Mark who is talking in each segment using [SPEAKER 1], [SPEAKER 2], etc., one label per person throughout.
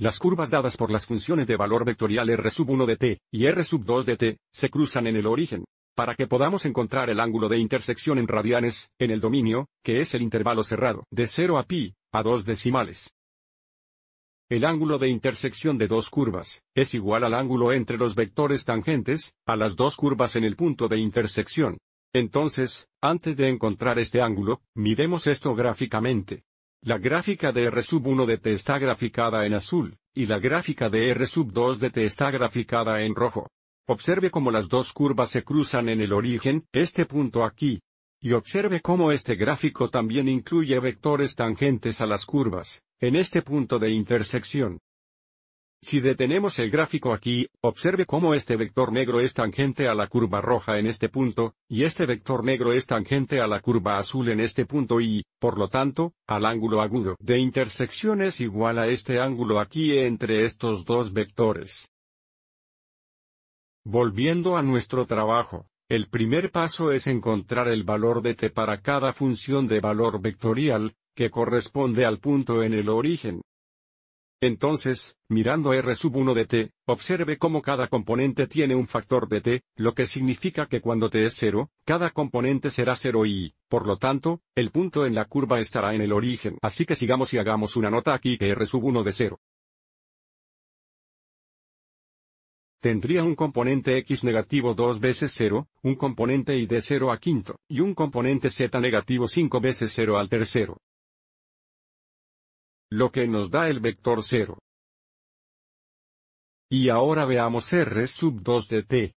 [SPEAKER 1] Las curvas dadas por las funciones de valor vectorial R1 sub de t y R2 sub de t se cruzan en el origen. Para que podamos encontrar el ángulo de intersección en radianes, en el dominio, que es el intervalo cerrado de 0 a pi, a dos decimales. El ángulo de intersección de dos curvas, es igual al ángulo entre los vectores tangentes, a las dos curvas en el punto de intersección. Entonces, antes de encontrar este ángulo, miremos esto gráficamente. La gráfica de R sub 1 de t está graficada en azul, y la gráfica de R sub 2 de t está graficada en rojo. Observe cómo las dos curvas se cruzan en el origen, este punto aquí. Y observe cómo este gráfico también incluye vectores tangentes a las curvas, en este punto de intersección. Si detenemos el gráfico aquí, observe cómo este vector negro es tangente a la curva roja en este punto, y este vector negro es tangente a la curva azul en este punto y, por lo tanto, al ángulo agudo de intersección es igual a este ángulo aquí entre estos dos vectores. Volviendo a nuestro trabajo, el primer paso es encontrar el valor de t para cada función de valor vectorial, que corresponde al punto en el origen. Entonces, mirando R sub 1 de t, observe cómo cada componente tiene un factor de t, lo que significa que cuando t es 0, cada componente será 0 y, por lo tanto, el punto en la curva estará en el origen. Así que sigamos y hagamos una nota aquí que R sub 1 de 0. Tendría un componente x negativo 2 veces 0, un componente y de 0 a quinto, y un componente z negativo 5 veces 0 al tercero lo que nos da el vector 0. Y ahora veamos R sub 2 de t.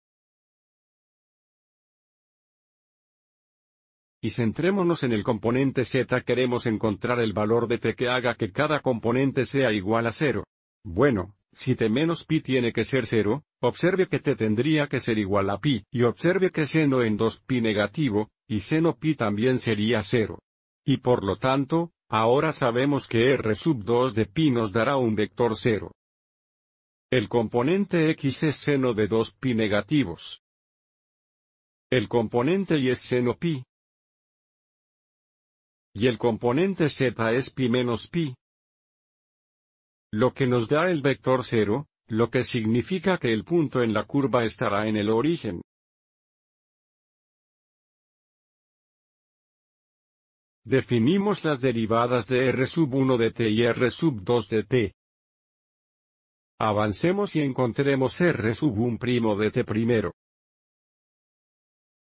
[SPEAKER 1] Y centrémonos en el componente z queremos encontrar el valor de t que haga que cada componente sea igual a 0. Bueno, si t menos pi tiene que ser 0, observe que t tendría que ser igual a pi, y observe que seno en 2pi negativo, y seno pi también sería 0. Y por lo tanto, Ahora sabemos que R sub 2 de pi nos dará un vector cero. El componente x es seno de 2 pi negativos. El componente y es seno pi. Y el componente z es pi menos pi. Lo que nos da el vector cero, lo que significa que el punto en la curva estará en el origen. Definimos las derivadas de R sub 1 de t y R sub 2 de t. Avancemos y encontremos R sub 1 primo de t primero.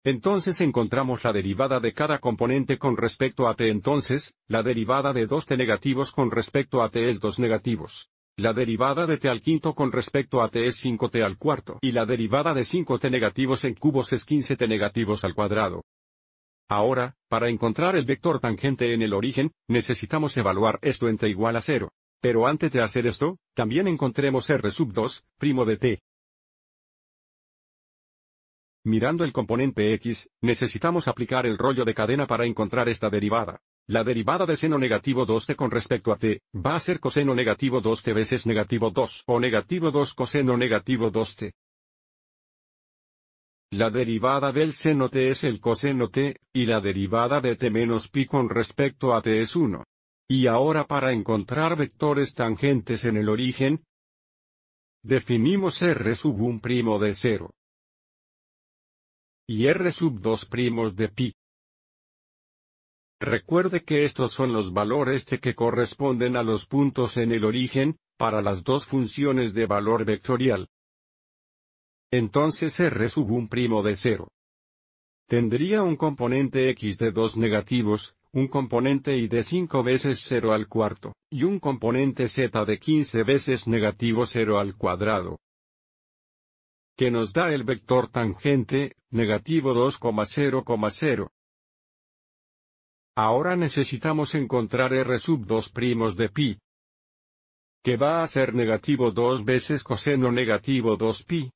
[SPEAKER 1] Entonces encontramos la derivada de cada componente con respecto a t entonces, la derivada de 2t negativos con respecto a t es 2 negativos. La derivada de t al quinto con respecto a t es 5t al cuarto y la derivada de 5t negativos en cubos es 15t negativos al cuadrado. Ahora, para encontrar el vector tangente en el origen, necesitamos evaluar esto entre igual a 0. Pero antes de hacer esto, también encontremos R sub 2, primo de t. Mirando el componente x, necesitamos aplicar el rollo de cadena para encontrar esta derivada. La derivada de seno negativo 2t con respecto a t, va a ser coseno negativo 2t veces negativo 2 o negativo 2 coseno negativo 2t. La derivada del seno t es el coseno t, y la derivada de t menos pi con respecto a t es 1. Y ahora para encontrar vectores tangentes en el origen, definimos R sub 1 primo de 0. Y R sub 2 primos de pi. Recuerde que estos son los valores t que corresponden a los puntos en el origen, para las dos funciones de valor vectorial. Entonces R sub un primo de 0. Tendría un componente x de 2 negativos, un componente y de 5 veces 0 al cuarto, y un componente z de 15 veces negativo 0 al cuadrado. Que nos da el vector tangente, negativo 2,0,0. Ahora necesitamos encontrar r sub 2 primos de pi. Que va a ser negativo 2 veces coseno negativo 2 pi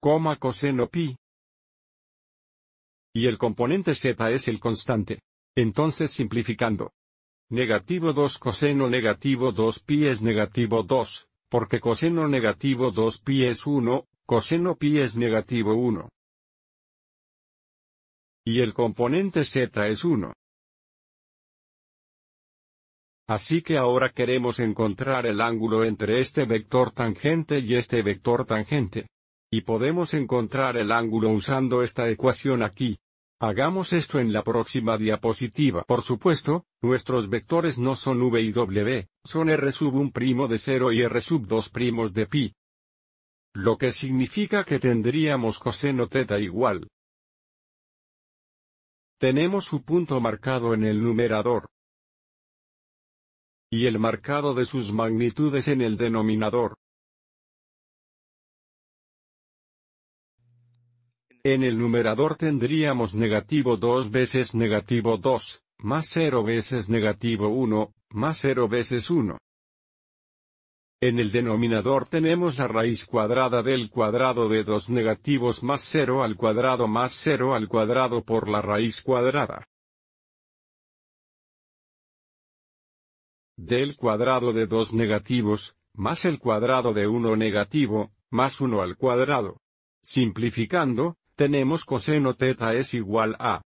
[SPEAKER 1] coma coseno pi. Y el componente z es el constante. Entonces simplificando. Negativo 2 coseno negativo 2 pi es negativo 2, porque coseno negativo 2 pi es 1, coseno pi es negativo 1. Y el componente z es 1. Así que ahora queremos encontrar el ángulo entre este vector tangente y este vector tangente. Y podemos encontrar el ángulo usando esta ecuación aquí. Hagamos esto en la próxima diapositiva. Por supuesto, nuestros vectores no son v y w, son r sub 1 primo de 0 y r sub 2 primos de pi. Lo que significa que tendríamos coseno theta igual. Tenemos su punto marcado en el numerador. Y el marcado de sus magnitudes en el denominador. En el numerador tendríamos negativo 2 veces negativo 2, más 0 veces negativo 1, más 0 veces 1. En el denominador tenemos la raíz cuadrada del cuadrado de 2 negativos más 0 al cuadrado más 0 al cuadrado por la raíz cuadrada. Del cuadrado de 2 negativos, más el cuadrado de 1 negativo, más 1 al cuadrado. Simplificando, tenemos coseno teta es igual a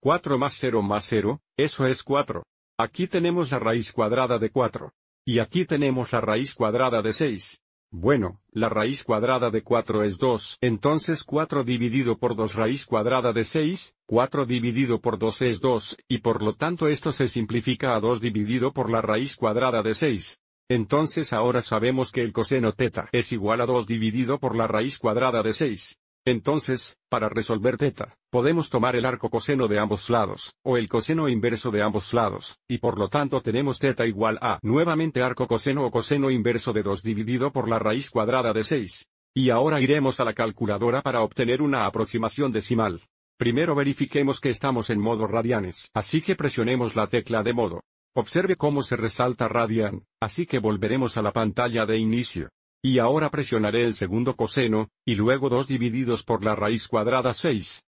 [SPEAKER 1] 4 más 0 más 0, eso es 4. Aquí tenemos la raíz cuadrada de 4. Y aquí tenemos la raíz cuadrada de 6. Bueno, la raíz cuadrada de 4 es 2, entonces 4 dividido por 2 raíz cuadrada de 6, 4 dividido por 2 es 2, y por lo tanto esto se simplifica a 2 dividido por la raíz cuadrada de 6. Entonces ahora sabemos que el coseno teta es igual a 2 dividido por la raíz cuadrada de 6. Entonces, para resolver teta, podemos tomar el arco coseno de ambos lados, o el coseno inverso de ambos lados, y por lo tanto tenemos teta igual a nuevamente arco coseno o coseno inverso de 2 dividido por la raíz cuadrada de 6. Y ahora iremos a la calculadora para obtener una aproximación decimal. Primero verifiquemos que estamos en modo radianes, así que presionemos la tecla de modo. Observe cómo se resalta radian, así que volveremos a la pantalla de inicio. Y ahora presionaré el segundo coseno, y luego 2 divididos por la raíz cuadrada 6.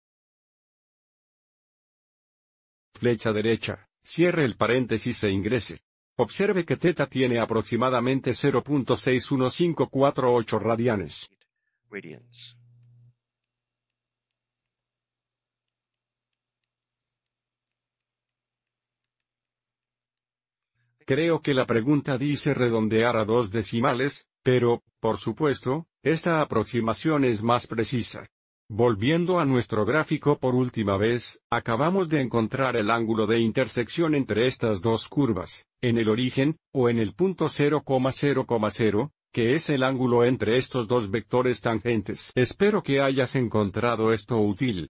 [SPEAKER 1] Flecha derecha, cierre el paréntesis e ingrese. Observe que θ tiene aproximadamente 0.61548 radianes. Creo que la pregunta dice redondear a dos decimales, pero, por supuesto, esta aproximación es más precisa. Volviendo a nuestro gráfico por última vez, acabamos de encontrar el ángulo de intersección entre estas dos curvas, en el origen, o en el punto 0,0,0, que es el ángulo entre estos dos vectores tangentes. Espero que hayas encontrado esto útil.